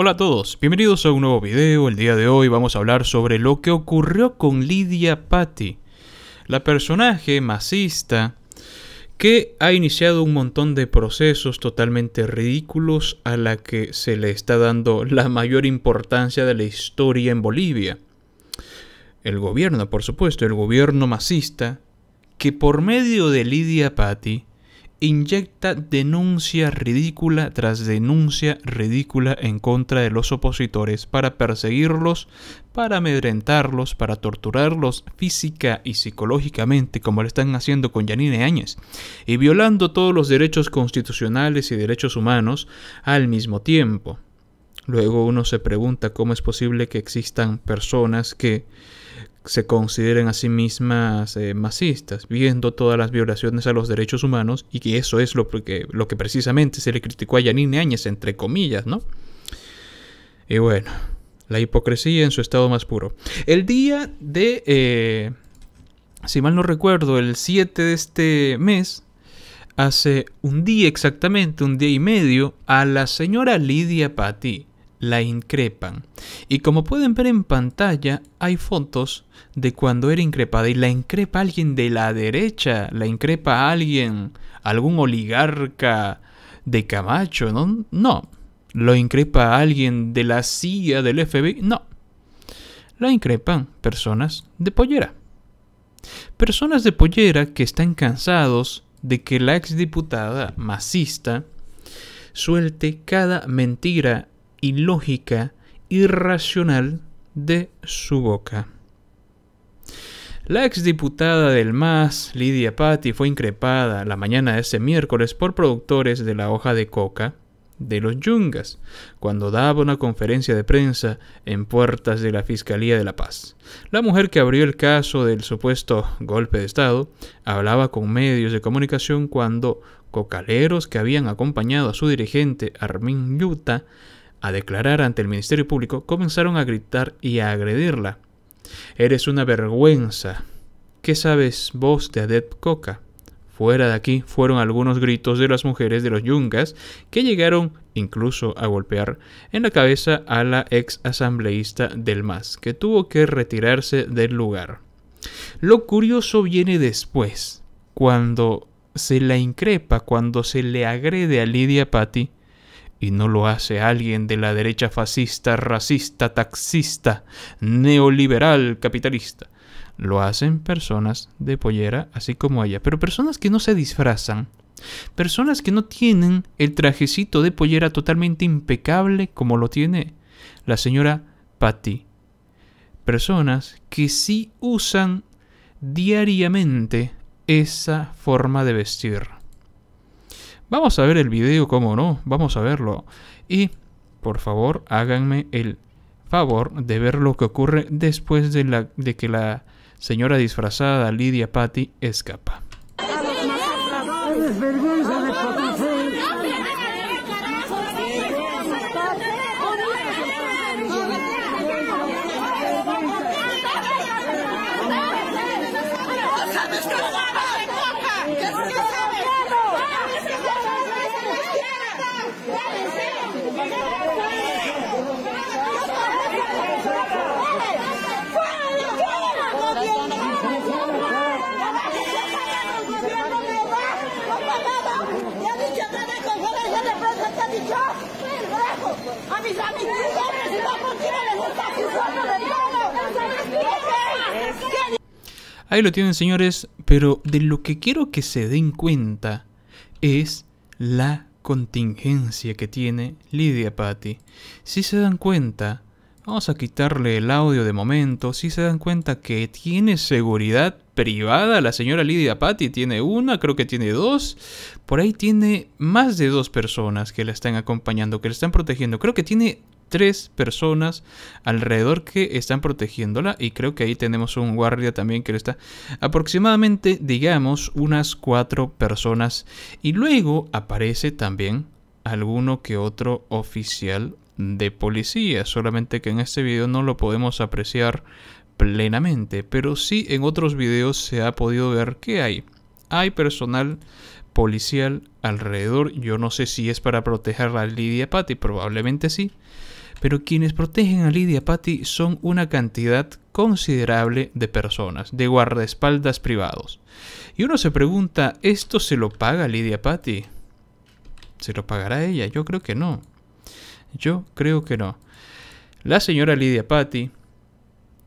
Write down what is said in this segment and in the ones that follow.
Hola a todos, bienvenidos a un nuevo video. El día de hoy vamos a hablar sobre lo que ocurrió con Lidia Patti, la personaje masista que ha iniciado un montón de procesos totalmente ridículos a la que se le está dando la mayor importancia de la historia en Bolivia. El gobierno, por supuesto, el gobierno masista, que por medio de Lidia Patti inyecta denuncia ridícula tras denuncia ridícula en contra de los opositores para perseguirlos, para amedrentarlos, para torturarlos física y psicológicamente como lo están haciendo con Yanine Áñez, y violando todos los derechos constitucionales y derechos humanos al mismo tiempo. Luego uno se pregunta cómo es posible que existan personas que se consideren a sí mismas eh, masistas, viendo todas las violaciones a los derechos humanos y que eso es lo que, precisamente se le criticó a Yanine Áñez, entre comillas, ¿no? Y bueno, la hipocresía en su estado más puro. El día de, eh, si mal no recuerdo, el 7 de este mes, hace un día exactamente, un día y medio, a la señora Lidia Pati la increpan. Y como pueden ver en pantalla, hay fotos de cuando era increpada y la increpa alguien de la derecha, la increpa alguien, algún oligarca de Camacho, ¿no? No. Lo increpa alguien de la CIA, del FBI, no. La increpan personas de pollera. Personas de pollera que están cansados de que la exdiputada masista suelte cada mentira ilógica, irracional de su boca. La exdiputada del MAS, Lidia Patti, fue increpada la mañana de ese miércoles por productores de la hoja de coca de los Yungas, cuando daba una conferencia de prensa en puertas de la Fiscalía de La Paz. La mujer que abrió el caso del supuesto golpe de Estado hablaba con medios de comunicación cuando cocaleros que habían acompañado a su dirigente Armin Yuta a declarar ante el Ministerio Público, comenzaron a gritar y a agredirla. Eres una vergüenza. ¿Qué sabes vos de Adet Coca? Fuera de aquí fueron algunos gritos de las mujeres de los yungas que llegaron incluso a golpear en la cabeza a la ex asambleísta del MAS, que tuvo que retirarse del lugar. Lo curioso viene después, cuando se la increpa, cuando se le agrede a Lidia Patti y no lo hace alguien de la derecha fascista, racista, taxista, neoliberal, capitalista. Lo hacen personas de pollera, así como ella, pero personas que no se disfrazan. Personas que no tienen el trajecito de pollera totalmente impecable como lo tiene la señora Patty. Personas que sí usan diariamente esa forma de vestir. Vamos a ver el video, cómo no, vamos a verlo. Y por favor háganme el favor de ver lo que ocurre después de, la, de que la señora disfrazada Lidia Patty, escapa. Ahí lo tienen, señores, pero de lo que quiero que se den cuenta es la contingencia que tiene Lidia Patti. Si se dan cuenta, vamos a quitarle el audio de momento, si se dan cuenta que tiene seguridad privada, la señora Lidia Patti tiene una, creo que tiene dos, por ahí tiene más de dos personas que la están acompañando, que la están protegiendo, creo que tiene tres personas alrededor que están protegiéndola y creo que ahí tenemos un guardia también que lo está aproximadamente digamos unas cuatro personas y luego aparece también alguno que otro oficial de policía solamente que en este video no lo podemos apreciar plenamente pero sí en otros videos se ha podido ver que hay hay personal policial alrededor yo no sé si es para proteger a Lidia Patti probablemente sí pero quienes protegen a Lidia Patti son una cantidad considerable de personas, de guardaespaldas privados. Y uno se pregunta, ¿esto se lo paga Lidia Patti? ¿Se lo pagará ella? Yo creo que no. Yo creo que no. La señora Lidia Patti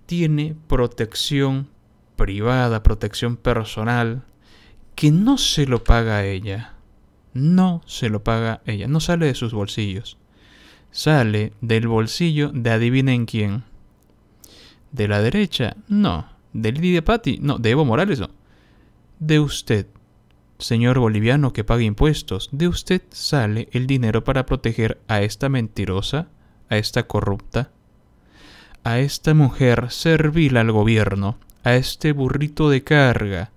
tiene protección privada, protección personal, que no se lo paga a ella. No se lo paga ella, no sale de sus bolsillos sale del bolsillo de adivinen quién. De la derecha, no. De Lidia Patti, no. De Evo Morales, no. De usted, señor boliviano que paga impuestos, de usted sale el dinero para proteger a esta mentirosa, a esta corrupta, a esta mujer servil al gobierno, a este burrito de carga,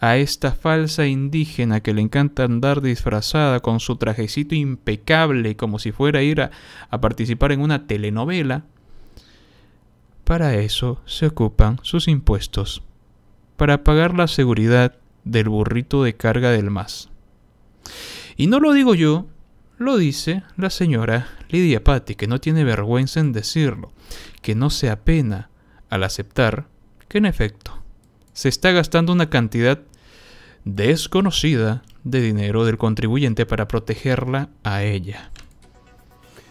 a esta falsa indígena que le encanta andar disfrazada con su trajecito impecable como si fuera a ir a, participar en una telenovela, para eso se ocupan sus impuestos, para pagar la seguridad del burrito de carga del MAS. Y no lo digo yo, lo dice la señora Lidia Patti, que no tiene vergüenza en decirlo, que no se apena al aceptar que en efecto se está gastando una cantidad desconocida de dinero del contribuyente para protegerla a ella.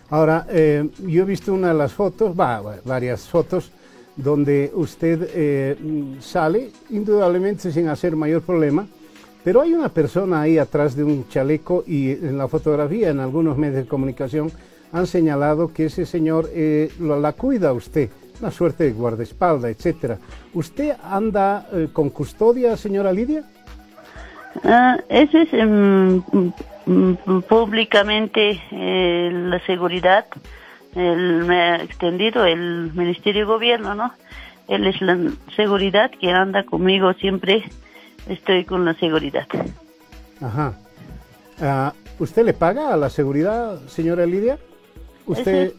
Ahora, eh, yo he visto una de las fotos, varias fotos, donde usted eh, sale indudablemente sin hacer mayor problema, pero hay una persona ahí atrás de un chaleco y en la fotografía, en algunos medios de comunicación, han señalado que ese señor eh, la cuida usted una suerte de guardaespalda, etcétera. ¿Usted anda eh, con custodia, señora Lidia? Uh, es em, mm, públicamente eh, la seguridad, el, me ha extendido el Ministerio de Gobierno, ¿no? Él es la seguridad que anda conmigo siempre, estoy con la seguridad. Ajá. Ah, ¿Usted le paga a la seguridad, señora Lidia? ¿Usted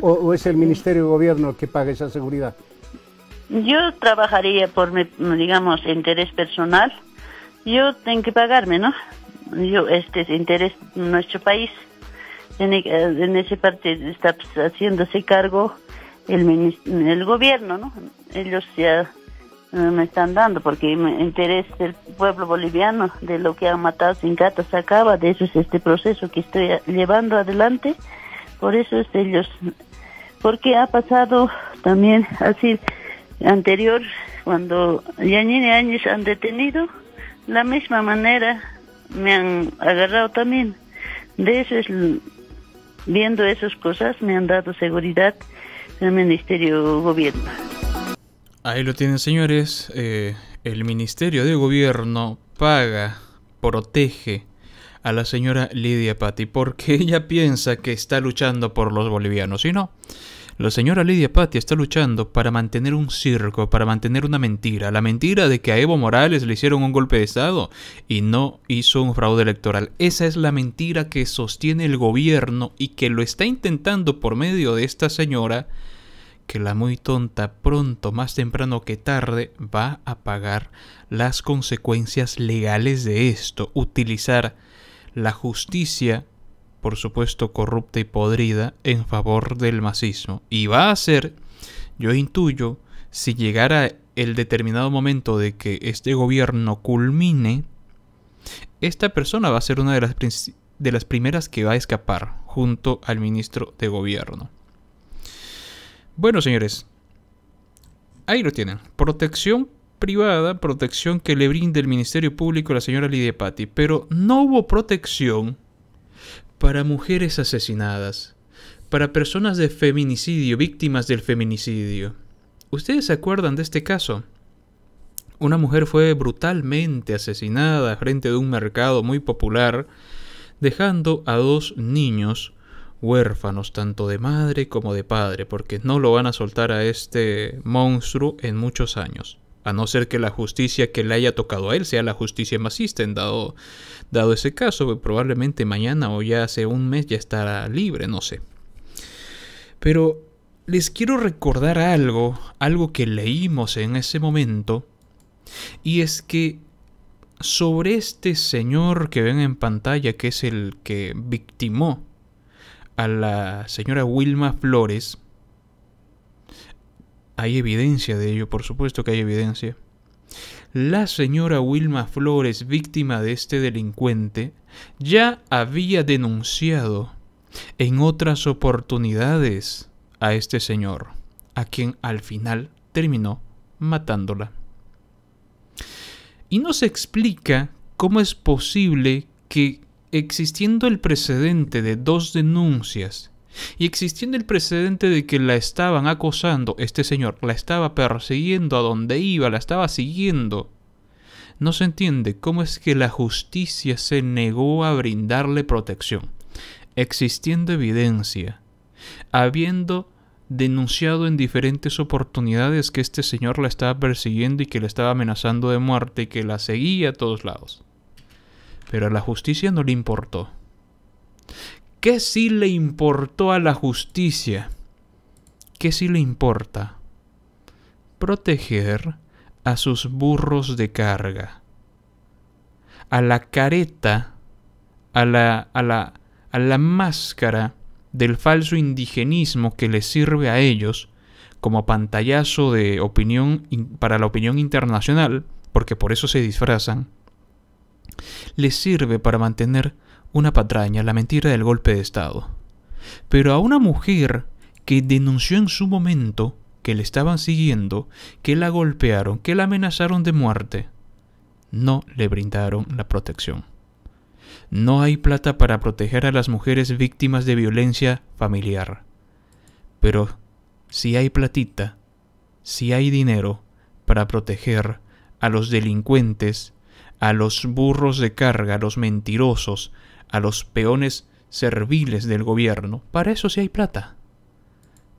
o, es el Ministerio de Gobierno que paga esa seguridad? Yo trabajaría por, mi, digamos, interés personal. Yo tengo que pagarme, ¿no? Yo, este es interés nuestro país. En, en esa parte está pues, haciéndose cargo el, el gobierno, ¿no? Ellos ya eh, me están dando, porque me interés del pueblo boliviano, de lo que han matado sin se acaba, de eso es este proceso que estoy llevando adelante por eso es de ellos. Porque ha pasado también así anterior, cuando Yanine años han detenido, la misma manera me han agarrado también. De eso es, viendo esas cosas, me han dado seguridad el Ministerio Gobierno. Ahí lo tienen, señores. Eh, el Ministerio de Gobierno paga, protege a la señora Lidia Patti porque ella piensa que está luchando por los bolivianos y no. La señora Lidia Patti está luchando para mantener un circo, para mantener una mentira, la mentira de que a Evo Morales le hicieron un golpe de Estado y no hizo un fraude electoral. Esa es la mentira que sostiene el gobierno y que lo está intentando por medio de esta señora que la muy tonta pronto, más temprano que tarde, va a pagar las consecuencias legales de esto, utilizar la justicia, por supuesto corrupta y podrida, en favor del macismo. Y va a ser, yo intuyo, si llegara el determinado momento de que este gobierno culmine, esta persona va a ser una de las, de las primeras que va a escapar junto al ministro de gobierno. Bueno, señores, ahí lo tienen. Protección privada, protección que le brinde el Ministerio Público a la señora Lidia Patti, pero no hubo protección para mujeres asesinadas, para personas de feminicidio, víctimas del feminicidio. ¿Ustedes se acuerdan de este caso? Una mujer fue brutalmente asesinada frente de un mercado muy popular, dejando a dos niños huérfanos tanto de madre como de padre, porque no lo van a soltar a este monstruo en muchos años a no ser que la justicia que le haya tocado a él sea la justicia masista, en dado, dado ese caso, pues, probablemente mañana o ya hace un mes ya estará libre, no sé. Pero les quiero recordar algo, algo que leímos en ese momento, y es que sobre este señor que ven en pantalla, que es el que victimó a la señora Wilma Flores, hay evidencia de ello, por supuesto que hay evidencia. La señora Wilma Flores, víctima de este delincuente, ya había denunciado en otras oportunidades a este señor, a quien al final terminó matándola. Y nos explica cómo es posible que, existiendo el precedente de dos denuncias y existiendo el precedente de que la estaban acosando, este señor la estaba persiguiendo a donde iba, la estaba siguiendo. No se entiende cómo es que la justicia se negó a brindarle protección, existiendo evidencia, habiendo denunciado en diferentes oportunidades que este señor la estaba persiguiendo y que la estaba amenazando de muerte y que la seguía a todos lados. Pero a la justicia no le importó. ¿Qué sí le importó a la justicia? ¿Qué sí le importa? Proteger a sus burros de carga, a la careta, a la, a la, a la máscara del falso indigenismo que les sirve a ellos como pantallazo de opinión para la opinión internacional, porque por eso se disfrazan, les sirve para mantener una patraña, la mentira del golpe de Estado. Pero a una mujer que denunció en su momento que le estaban siguiendo, que la golpearon, que la amenazaron de muerte, no le brindaron la protección. No hay plata para proteger a las mujeres víctimas de violencia familiar. Pero si hay platita, si hay dinero para proteger a los delincuentes, a los burros de carga, a los mentirosos, a los peones serviles del gobierno. Para eso sí hay plata.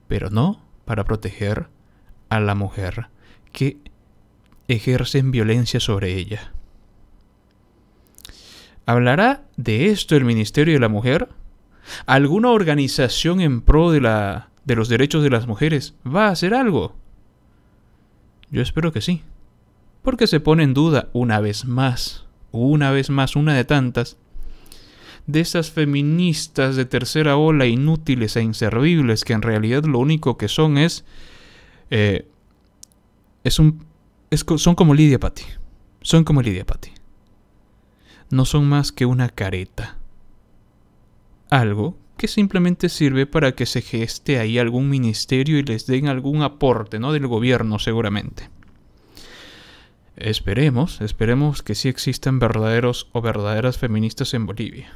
Pero no para proteger a la mujer que ejercen violencia sobre ella. ¿Hablará de esto el Ministerio de la Mujer? ¿Alguna organización en pro de, la, de los derechos de las mujeres va a hacer algo? Yo espero que sí, porque se pone en duda una vez más, una vez más, una de tantas, de esas feministas de tercera ola inútiles e inservibles que en realidad lo único que son es... Eh, es un, son como Lidia Pati Son como Lidia Pati No son más que una careta. Algo que simplemente sirve para que se geste ahí algún ministerio y les den algún aporte, ¿no? Del gobierno seguramente. Esperemos, esperemos que sí existan verdaderos o verdaderas feministas en Bolivia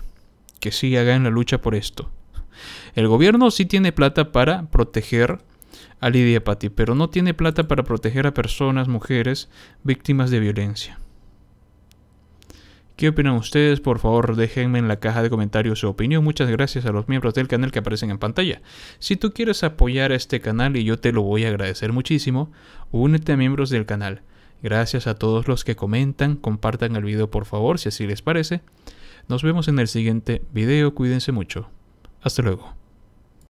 que sí hagan la lucha por esto. El gobierno sí tiene plata para proteger a Lidia Pati, pero no tiene plata para proteger a personas, mujeres, víctimas de violencia. ¿Qué opinan ustedes? Por favor, déjenme en la caja de comentarios su opinión. Muchas gracias a los miembros del canal que aparecen en pantalla. Si tú quieres apoyar a este canal y yo te lo voy a agradecer muchísimo, únete a miembros del canal. Gracias a todos los que comentan, compartan el video por favor si así les parece. Nos vemos en el siguiente video, cuídense mucho. Hasta luego.